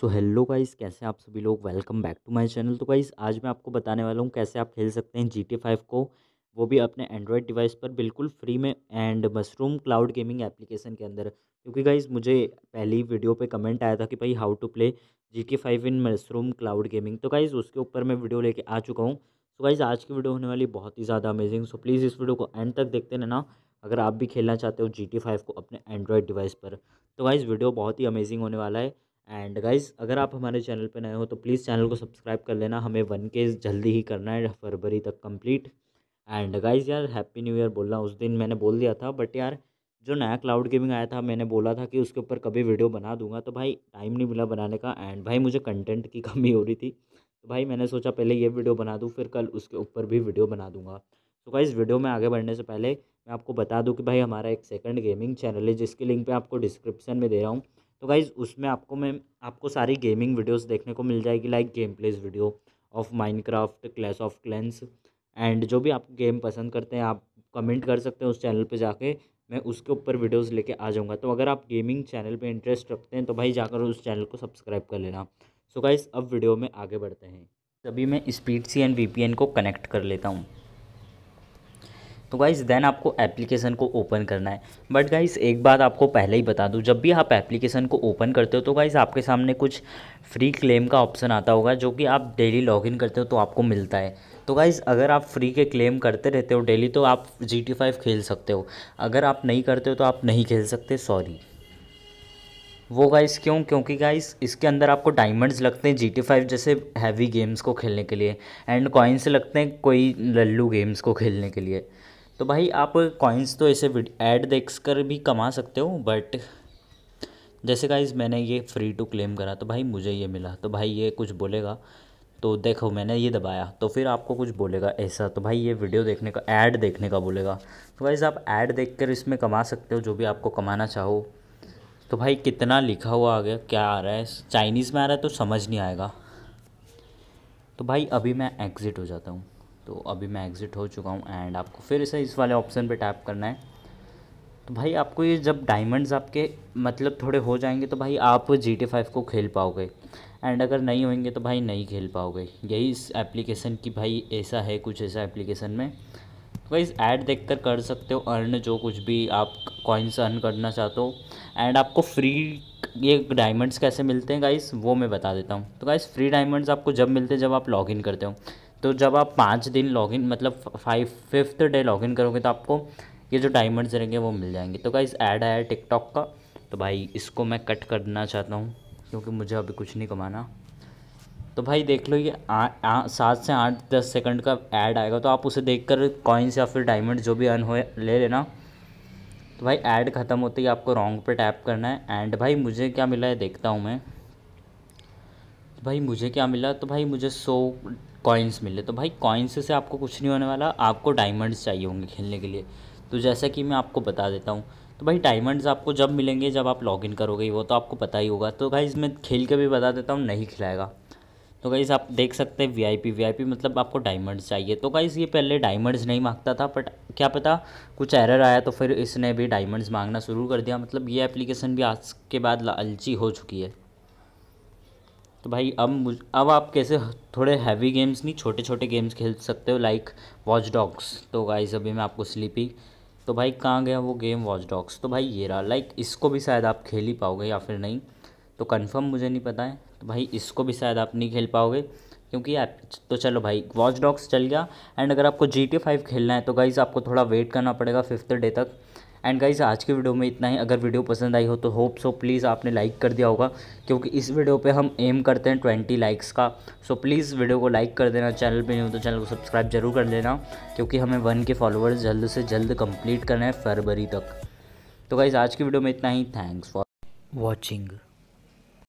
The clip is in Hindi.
सो हेलो गाइस कैसे आप सभी लोग welcome back to my channel तो गाइस आज मैं आपको बताने वाला हूँ कैसे आप खेल सकते हैं जी टी फाइव को वो भी अपने एंड्रॉयड डिवाइस पर बिल्कुल फ्री में and mushroom cloud gaming application के अंदर क्योंकि गाइस मुझे पहली वीडियो पे कमेंट आया था कि भाई how to play G T five in mushroom cloud gaming तो गाइज़ उसके ऊपर मैं वीडियो लेके आ चुका हूँ सो गाइज़ आज की वीडियो होने वाली बहुत ही ज़्यादा अमेजिंग सो प्लीज़ इस वीडियो को एंड तक देखते रहना अगर आप भी खेलना चाहते हो जी टी फाइव को अपने एंड्रॉयड डिवाइस पर तो गाइज़ वीडियो बहुत ही अमेजिंग होने वाला है एंड गाइज अगर आप हमारे चैनल पर नए हो तो प्लीज़ चैनल को सब्सक्राइब कर लेना हमें वन के जल्दी ही करना है फरवरी तक कंप्लीट एंड गाइज यार हैप्पी न्यू ईयर बोलना उस दिन मैंने बोल दिया था बट यार जो नया क्लाउड गेमिंग आया था मैंने बोला था कि उसके ऊपर कभी वीडियो बना दूंगा तो भाई टाइम नहीं मिला बनाने का एंड भाई मुझे कंटेंट की कमी हो रही थी तो भाई मैंने सोचा पहले ये वीडियो बना दूँ फिर कल उसके ऊपर भी वीडियो बना दूंगा तो भाई इस वीडियो में आगे बढ़ने से पहले मैं आपको बता दूँ कि भाई हमारा एक सेकंड गेमिंग चैनल है जिसकी लिंक पे आपको डिस्क्रिप्शन में दे रहा हूँ तो गाइज़ उसमें आपको मैं आपको सारी गेमिंग वीडियोस देखने को मिल जाएगी like game plays video of Minecraft Clash of Clans and जो भी आप गेम पसंद करते हैं आप कमेंट कर सकते हैं उस चैनल पे जाके मैं उसके ऊपर वीडियोस लेके आ जाऊँगा तो अगर आप गेमिंग चैनल पे इंटरेस्ट रखते हैं तो भाई जाकर उस चैनल को सब्सक्राइब कर लेना सो so गाइज़ अब वीडियो में आगे बढ़ते हैं तभी मैं स्पीड सी एंड वी को कनेक्ट कर लेता हूँ तो गाइज़ देन आपको एप्लीकेशन को ओपन करना है बट गाइज़ एक बात आपको पहले ही बता दूँ जब भी आप एप्लीकेशन को ओपन करते हो तो गाइज़ आपके सामने कुछ फ्री क्लेम का ऑप्शन आता होगा जो कि आप डेली लॉगिन करते हो तो आपको मिलता है तो गाइज़ अगर आप फ्री के क्लेम करते रहते हो डेली तो आप जी टी फाइव खेल सकते हो अगर आप नहीं करते हो तो आप नहीं खेल सकते सॉरी वो गाइस क्यों क्योंकि गाइस इसके अंदर आपको डायमंड्स लगते हैं जी टी फाइव जैसे हैवी गेम्स को खेलने के लिए एंड कॉइन्स लगते हैं कोई लल्लू गेम्स को खेलने के लिए तो भाई आप कॉइन्स तो ऐसे ऐड देख कर भी कमा सकते हो बट जैसे गाइज मैंने ये फ्री टू क्लेम करा तो भाई मुझे ये मिला तो भाई ये कुछ बोलेगा तो देखो मैंने ये दबाया तो फिर आपको कुछ बोलेगा ऐसा तो भाई ये वीडियो देखने का ऐड देखने का बोलेगा तो वाइज आप ऐड देख कर इसमें कमा सकते हो जो भी आपको कमाना चाहो तो भाई कितना लिखा हुआ आ गया क्या आ रहा है चाइनीज़ में आ रहा है तो समझ नहीं आएगा तो भाई अभी मैं एग्ज़िट हो जाता हूँ तो अभी मैं एग्ज़िट हो चुका हूँ एंड आपको फिर से इस वाले ऑप्शन पे टैप करना है तो भाई आपको ये जब डायमंड्स आपके मतलब थोड़े हो जाएंगे तो भाई आप जी टी फाइव को खेल पाओगे एंड अगर नहीं होंगे तो भाई नहीं खेल पाओगे यही इस एप्लीकेशन की भाई ऐसा है कुछ ऐसा एप्लीकेशन में तो भाई ऐड देख कर कर सकते हो अर्न जो कुछ भी आप कॉइन्स अर्न करना चाहते हो एंड आपको फ्री ये डायमंड्स कैसे मिलते हैं गाइस वो मैं बता देता हूँ तो गाइस फ्री डायमंड्स आपको जब मिलते हैं जब आप लॉगिन करते हो तो जब आप पाँच दिन लॉगिन मतलब फाइव फिफ्थ डे लॉगिन करोगे तो आपको ये जो डायमंड्स रहेंगे वो मिल जाएंगे तो गाइज ऐड आया टिकटॉक का तो भाई इसको मैं कट कर देना चाहता हूँ क्योंकि मुझे अभी कुछ नहीं कमाना तो भाई देख लो ये सात से आठ दस सेकंड का ऐड आएगा तो आप उसे देख कर कॉइन्स या फिर डायमंड जो भी अर्न हो ले लेना तो भाई ऐड ख़त्म होते ही आपको रॉन्ग पे टैप करना है एंड भाई मुझे क्या मिला है देखता हूँ मैं तो भाई मुझे क्या मिला तो भाई मुझे सौ कॉइन्स मिले तो भाई कॉइन्स से आपको कुछ नहीं होने वाला आपको डायमंड्स चाहिए होंगे खेलने के लिए तो जैसा कि मैं आपको बता देता हूँ तो भाई डायमंड्स आपको जब मिलेंगे जब आप लॉगिन करोगे वो तो आपको पता ही होगा तो भाई इसमें खेल के भी बता देता हूँ नहीं खिलाएगा तो गाइज आप देख सकते हैं वीआईपी वीआईपी मतलब आपको डायमंड्स चाहिए तो गाइज़ ये पहले डायमंड्स नहीं मांगता था बट क्या पता कुछ एरर आया तो फिर इसने भी डायमंड्स मांगना शुरू कर दिया मतलब ये एप्लीकेशन भी आज के बाद लालची हो चुकी है तो भाई अब अब आप कैसे थोड़े हैवी गेम्स नहीं छोटे छोटे गेम्स खेल सकते हो लाइक वॉच डॉग्स तो गाइज़ अभी मैं आपको स्लीपी तो भाई कहाँ गया वो गेम वॉच डॉग्स तो भाई ये रहा लाइक इसको भी शायद आप खेल ही पाओगे या फिर नहीं तो कंफर्म मुझे नहीं पता है तो भाई इसको भी शायद आप नहीं खेल पाओगे क्योंकि आप तो चलो भाई वॉच डॉग्स चल गया एंड अगर आपको जी टी फाइव खेलना है तो गाइज़ आपको थोड़ा वेट करना पड़ेगा फिफ्थ डे तक एंड गाइज़ आज के वीडियो में इतना ही अगर वीडियो पसंद आई हो तो होप सो प्लीज़ आपने लाइक कर दिया होगा क्योंकि इस वीडियो पे हम एम करते हैं ट्वेंटी लाइक्स का सो प्लीज़ वीडियो को लाइक कर देना चैनल पे नहीं हो तो चैनल को सब्सक्राइब जरूर कर लेना क्योंकि हमें वन के फॉलोअर्स जल्द से जल्द कम्प्लीट करना है फरवरी तक तो गाइज़ आज की वीडियो में इतना ही थैंक्स फॉर वॉचिंग